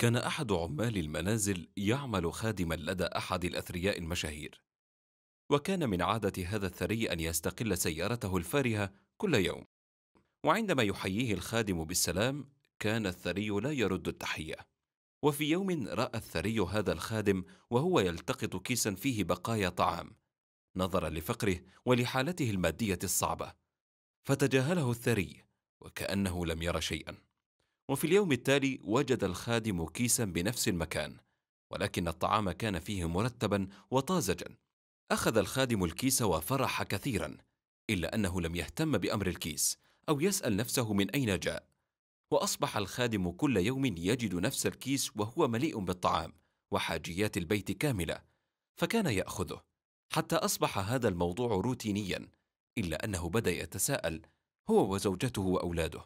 كان أحد عمال المنازل يعمل خادما لدى أحد الأثرياء المشاهير وكان من عادة هذا الثري أن يستقل سيارته الفارهة كل يوم وعندما يحييه الخادم بالسلام كان الثري لا يرد التحية وفي يوم رأى الثري هذا الخادم وهو يلتقط كيسا فيه بقايا طعام نظرا لفقره ولحالته المادية الصعبة فتجاهله الثري وكأنه لم ير شيئا وفي اليوم التالي وجد الخادم كيسا بنفس المكان ولكن الطعام كان فيه مرتبا وطازجا اخذ الخادم الكيس وفرح كثيرا الا انه لم يهتم بامر الكيس او يسال نفسه من اين جاء واصبح الخادم كل يوم يجد نفس الكيس وهو مليء بالطعام وحاجيات البيت كامله فكان ياخذه حتى اصبح هذا الموضوع روتينيا الا انه بدا يتساءل هو وزوجته واولاده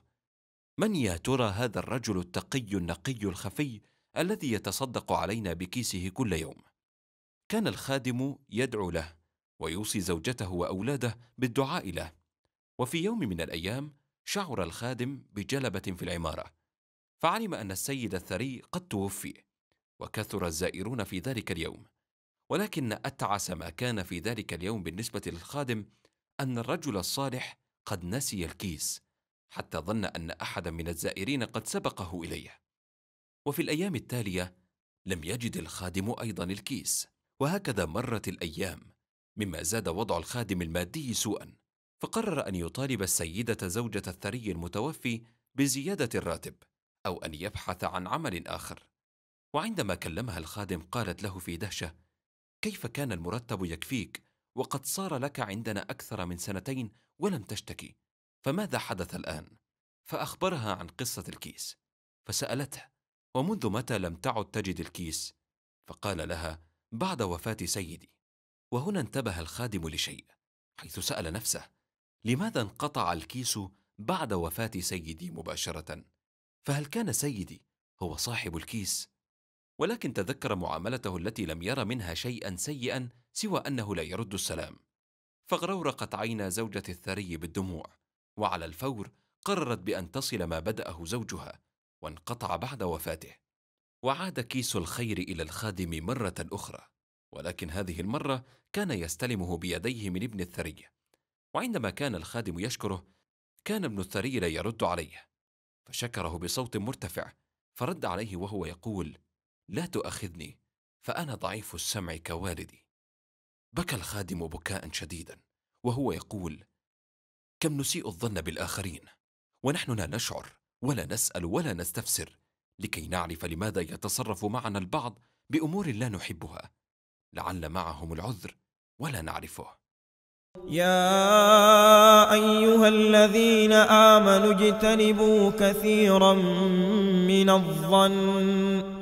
من يا ترى هذا الرجل التقي النقي الخفي الذي يتصدق علينا بكيسه كل يوم كان الخادم يدعو له ويوصي زوجته واولاده بالدعاء له وفي يوم من الايام شعر الخادم بجلبه في العماره فعلم ان السيد الثري قد توفي وكثر الزائرون في ذلك اليوم ولكن اتعس ما كان في ذلك اليوم بالنسبه للخادم ان الرجل الصالح قد نسي الكيس حتى ظن أن أحدا من الزائرين قد سبقه إليه وفي الأيام التالية لم يجد الخادم أيضا الكيس وهكذا مرت الأيام مما زاد وضع الخادم المادي سوءا فقرر أن يطالب السيدة زوجة الثري المتوفي بزيادة الراتب أو أن يبحث عن عمل آخر وعندما كلمها الخادم قالت له في دهشة كيف كان المرتب يكفيك وقد صار لك عندنا أكثر من سنتين ولم تشتكي فماذا حدث الآن؟ فأخبرها عن قصة الكيس فسألته ومنذ متى لم تعد تجد الكيس؟ فقال لها بعد وفاة سيدي وهنا انتبه الخادم لشيء حيث سأل نفسه لماذا انقطع الكيس بعد وفاة سيدي مباشرة؟ فهل كان سيدي هو صاحب الكيس؟ ولكن تذكر معاملته التي لم ير منها شيئا سيئا سوى أنه لا يرد السلام فغرورقت عينا زوجة الثري بالدموع وعلى الفور قررت بأن تصل ما بدأه زوجها وانقطع بعد وفاته وعاد كيس الخير إلى الخادم مرة أخرى ولكن هذه المرة كان يستلمه بيديه من ابن الثري وعندما كان الخادم يشكره كان ابن الثري لا يرد عليه فشكره بصوت مرتفع فرد عليه وهو يقول لا تؤاخذني فأنا ضعيف السمع كوالدي بكى الخادم بكاء شديدا وهو يقول كم نسيء الظن بالآخرين ونحن لا نشعر ولا نسأل ولا نستفسر لكي نعرف لماذا يتصرف معنا البعض بأمور لا نحبها لعل معهم العذر ولا نعرفه يا أيها الذين آمنوا اجتنبوا كثيرا من الظن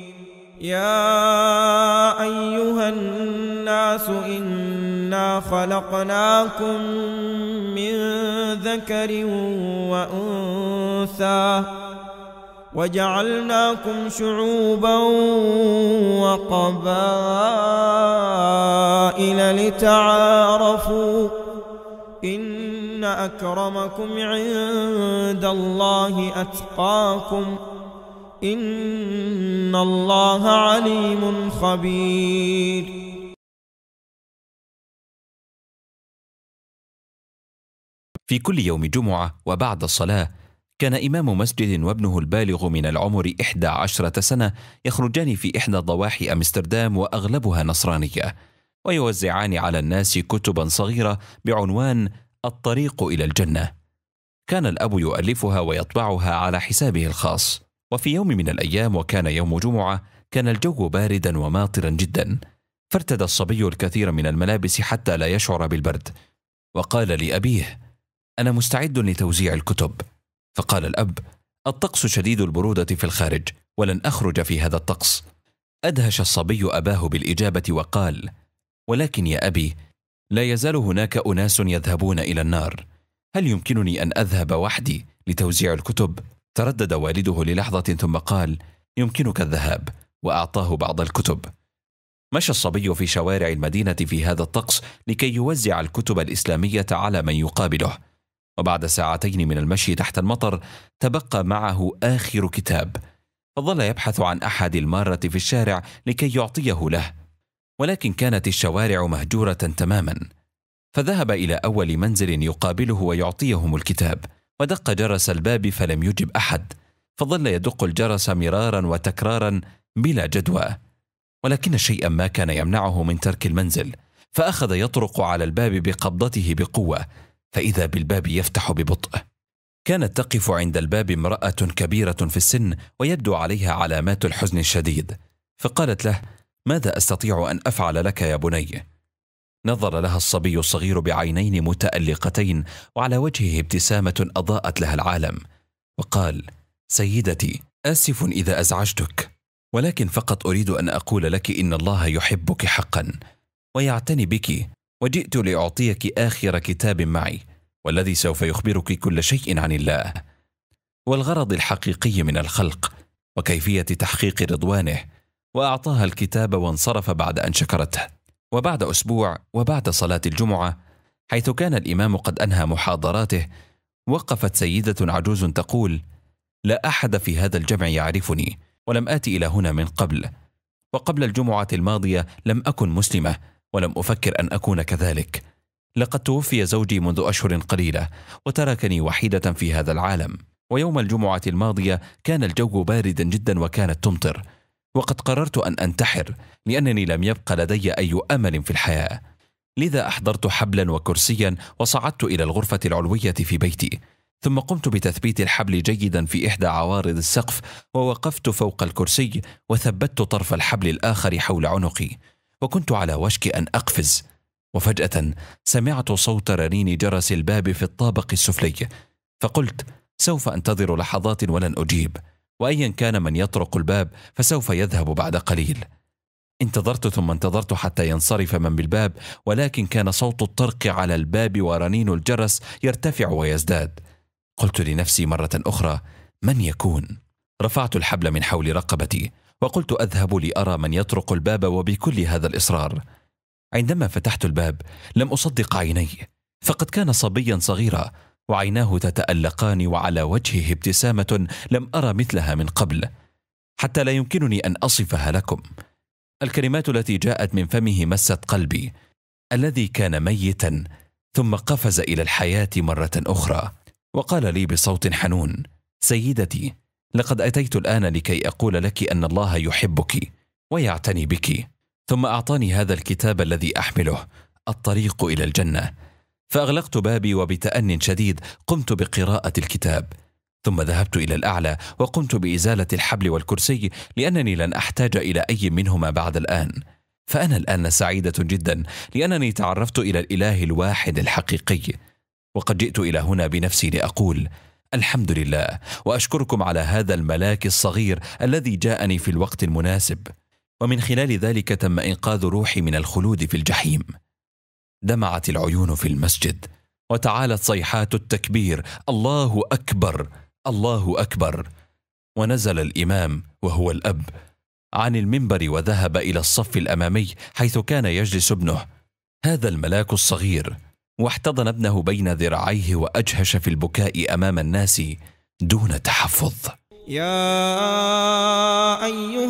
يا ايها الناس انا خلقناكم من ذكر وانثى وجعلناكم شعوبا وقبائل لتعارفوا ان اكرمكم عند الله اتقاكم إن الله عليم خبير في كل يوم جمعة وبعد الصلاة كان إمام مسجد وابنه البالغ من العمر إحدى عشرة سنة يخرجان في إحدى ضواحي أمستردام وأغلبها نصرانية ويوزعان على الناس كتبا صغيرة بعنوان الطريق إلى الجنة كان الأب يؤلفها ويطبعها على حسابه الخاص وفي يوم من الأيام وكان يوم جمعة كان الجو باردا وماطرا جدا فارتدى الصبي الكثير من الملابس حتى لا يشعر بالبرد وقال لأبيه أنا مستعد لتوزيع الكتب فقال الأب الطقس شديد البرودة في الخارج ولن أخرج في هذا الطقس أدهش الصبي أباه بالإجابة وقال ولكن يا أبي لا يزال هناك أناس يذهبون إلى النار هل يمكنني أن أذهب وحدي لتوزيع الكتب؟ تردد والده للحظة ثم قال: يمكنك الذهاب، وأعطاه بعض الكتب. مشى الصبي في شوارع المدينة في هذا الطقس لكي يوزع الكتب الإسلامية على من يقابله. وبعد ساعتين من المشي تحت المطر تبقى معه آخر كتاب، فظل يبحث عن أحد المارة في الشارع لكي يعطيه له، ولكن كانت الشوارع مهجورة تماما. فذهب إلى أول منزل يقابله ويعطيهم الكتاب. ودق جرس الباب فلم يجب احد فظل يدق الجرس مرارا وتكرارا بلا جدوى ولكن شيئا ما كان يمنعه من ترك المنزل فاخذ يطرق على الباب بقبضته بقوه فاذا بالباب يفتح ببطء كانت تقف عند الباب امراه كبيره في السن ويبدو عليها علامات الحزن الشديد فقالت له ماذا استطيع ان افعل لك يا بني نظر لها الصبي الصغير بعينين متألقتين وعلى وجهه ابتسامة أضاءت لها العالم وقال: سيدتي آسف إذا أزعجتك ولكن فقط أريد أن أقول لك إن الله يحبك حقا ويعتني بك وجئت لأعطيك آخر كتاب معي والذي سوف يخبرك كل شيء عن الله والغرض الحقيقي من الخلق وكيفية تحقيق رضوانه وأعطاها الكتاب وانصرف بعد أن شكرته وبعد أسبوع وبعد صلاة الجمعة حيث كان الإمام قد أنهى محاضراته وقفت سيدة عجوز تقول لا أحد في هذا الجمع يعرفني ولم آتي إلى هنا من قبل وقبل الجمعة الماضية لم أكن مسلمة ولم أفكر أن أكون كذلك لقد توفي زوجي منذ أشهر قليلة وتركني وحيدة في هذا العالم ويوم الجمعة الماضية كان الجو باردا جدا وكانت تمطر وقد قررت أن أنتحر لأنني لم يبقى لدي أي أمل في الحياة لذا أحضرت حبلا وكرسيا وصعدت إلى الغرفة العلوية في بيتي ثم قمت بتثبيت الحبل جيدا في إحدى عوارض السقف ووقفت فوق الكرسي وثبت طرف الحبل الآخر حول عنقي وكنت على وشك أن أقفز وفجأة سمعت صوت رنين جرس الباب في الطابق السفلي فقلت سوف أنتظر لحظات ولن أجيب وايا كان من يطرق الباب فسوف يذهب بعد قليل انتظرت ثم انتظرت حتى ينصرف من بالباب ولكن كان صوت الطرق على الباب ورنين الجرس يرتفع ويزداد قلت لنفسي مره اخرى من يكون رفعت الحبل من حول رقبتي وقلت اذهب لارى من يطرق الباب وبكل هذا الاصرار عندما فتحت الباب لم اصدق عيني فقد كان صبيا صغيرا وعيناه تتألقان وعلى وجهه ابتسامة لم أرى مثلها من قبل حتى لا يمكنني أن أصفها لكم الكلمات التي جاءت من فمه مست قلبي الذي كان ميتا ثم قفز إلى الحياة مرة أخرى وقال لي بصوت حنون سيدتي لقد أتيت الآن لكي أقول لك أن الله يحبك ويعتني بك ثم أعطاني هذا الكتاب الذي أحمله الطريق إلى الجنة فأغلقت بابي وبتأن شديد قمت بقراءة الكتاب ثم ذهبت إلى الأعلى وقمت بإزالة الحبل والكرسي لأنني لن أحتاج إلى أي منهما بعد الآن فأنا الآن سعيدة جدا لأنني تعرفت إلى الإله الواحد الحقيقي وقد جئت إلى هنا بنفسي لأقول الحمد لله وأشكركم على هذا الملاك الصغير الذي جاءني في الوقت المناسب ومن خلال ذلك تم إنقاذ روحي من الخلود في الجحيم دمعت العيون في المسجد وتعالت صيحات التكبير الله اكبر الله اكبر ونزل الامام وهو الاب عن المنبر وذهب الى الصف الامامي حيث كان يجلس ابنه هذا الملاك الصغير واحتضن ابنه بين ذراعيه واجهش في البكاء امام الناس دون تحفظ يا أيها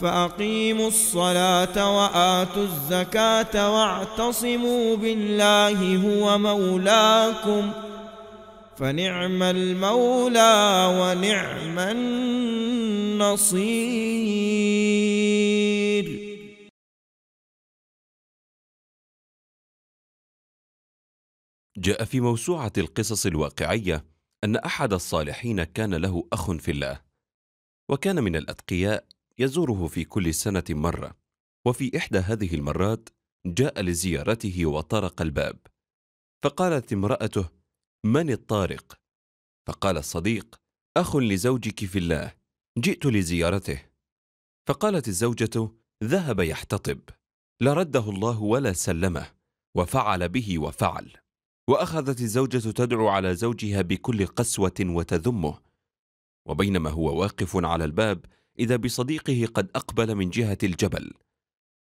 فأقيموا الصلاة وآتوا الزكاة واعتصموا بالله هو مولاكم فنعم المولى ونعم النصير جاء في موسوعة القصص الواقعية أن أحد الصالحين كان له أخ في الله وكان من الأتقياء يزوره في كل سنة مرة وفي إحدى هذه المرات جاء لزيارته وطرق الباب فقالت امرأته من الطارق؟ فقال الصديق أخ لزوجك في الله جئت لزيارته فقالت الزوجة ذهب يحتطب لرده الله ولا سلمه وفعل به وفعل وأخذت الزوجة تدعو على زوجها بكل قسوة وتذمه وبينما هو واقف على الباب إذا بصديقه قد أقبل من جهة الجبل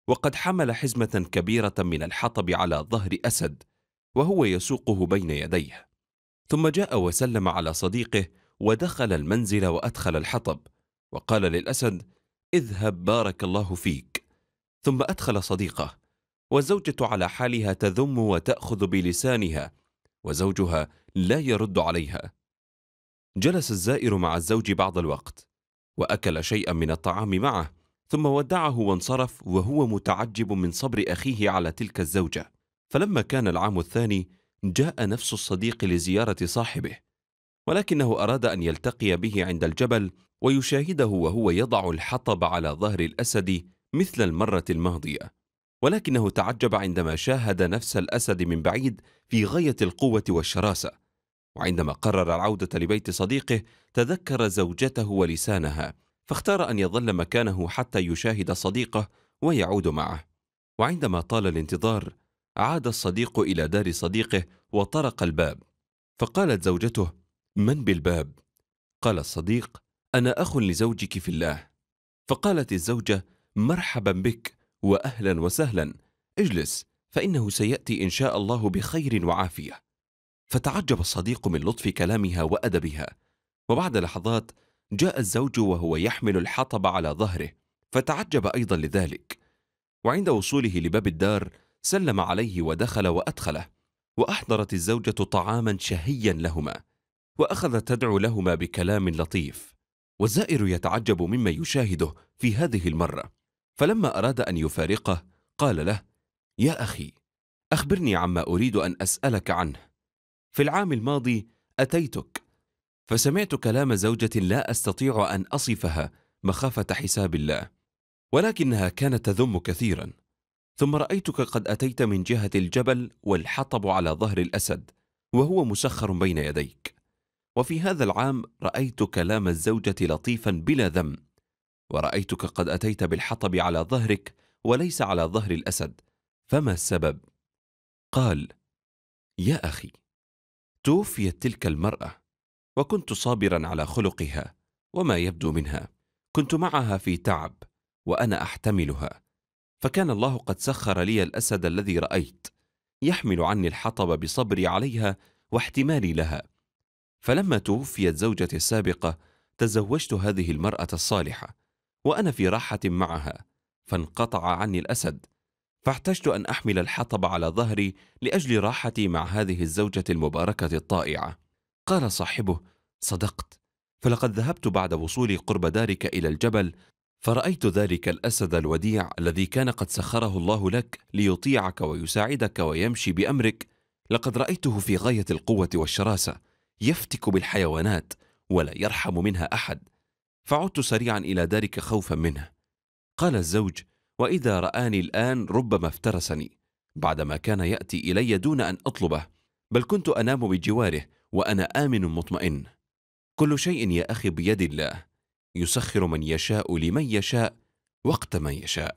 وقد حمل حزمة كبيرة من الحطب على ظهر أسد وهو يسوقه بين يديه ثم جاء وسلم على صديقه ودخل المنزل وأدخل الحطب وقال للأسد اذهب بارك الله فيك ثم أدخل صديقه والزوجة على حالها تذم وتأخذ بلسانها وزوجها لا يرد عليها جلس الزائر مع الزوج بعض الوقت وأكل شيئا من الطعام معه ثم ودعه وانصرف وهو متعجب من صبر أخيه على تلك الزوجة فلما كان العام الثاني جاء نفس الصديق لزيارة صاحبه ولكنه أراد أن يلتقي به عند الجبل ويشاهده وهو يضع الحطب على ظهر الأسد مثل المرة الماضية ولكنه تعجب عندما شاهد نفس الأسد من بعيد في غاية القوة والشراسة وعندما قرر العودة لبيت صديقه تذكر زوجته ولسانها فاختار أن يظل مكانه حتى يشاهد صديقه ويعود معه وعندما طال الانتظار عاد الصديق إلى دار صديقه وطرق الباب فقالت زوجته من بالباب؟ قال الصديق أنا أخ لزوجك في الله فقالت الزوجة مرحبا بك وأهلا وسهلا اجلس فإنه سيأتي إن شاء الله بخير وعافية فتعجب الصديق من لطف كلامها وأدبها وبعد لحظات جاء الزوج وهو يحمل الحطب على ظهره فتعجب أيضا لذلك وعند وصوله لباب الدار سلم عليه ودخل وأدخله وأحضرت الزوجة طعاما شهيا لهما وأخذت تدعو لهما بكلام لطيف والزائر يتعجب مما يشاهده في هذه المرة فلما أراد أن يفارقه قال له يا أخي أخبرني عما أريد أن أسألك عنه في العام الماضي أتيتك فسمعت كلام زوجة لا أستطيع أن أصفها مخافة حساب الله ولكنها كانت تذم كثيرا ثم رأيتك قد أتيت من جهة الجبل والحطب على ظهر الأسد وهو مسخر بين يديك وفي هذا العام رأيت كلام الزوجة لطيفا بلا ذم ورأيتك قد أتيت بالحطب على ظهرك وليس على ظهر الأسد فما السبب؟ قال يا أخي توفيت تلك المرأة وكنت صابرا على خلقها وما يبدو منها كنت معها في تعب وأنا أحتملها فكان الله قد سخر لي الأسد الذي رأيت يحمل عني الحطب بصبري عليها واحتمالي لها فلما توفيت زوجتي السابقة تزوجت هذه المرأة الصالحة وأنا في راحة معها فانقطع عني الأسد فاحتجت أن أحمل الحطب على ظهري لأجل راحتي مع هذه الزوجة المباركة الطائعة قال صاحبه صدقت فلقد ذهبت بعد وصولي قرب دارك إلى الجبل فرأيت ذلك الأسد الوديع الذي كان قد سخره الله لك ليطيعك ويساعدك ويمشي بأمرك لقد رأيته في غاية القوة والشراسة يفتك بالحيوانات ولا يرحم منها أحد فعدت سريعا إلى دارك خوفا منه قال الزوج وإذا رآني الآن ربما افترسني بعدما كان يأتي إلي دون أن أطلبه بل كنت أنام بجواره وأنا آمن مطمئن كل شيء يا أخي بيد الله يسخر من يشاء لمن يشاء وقت من يشاء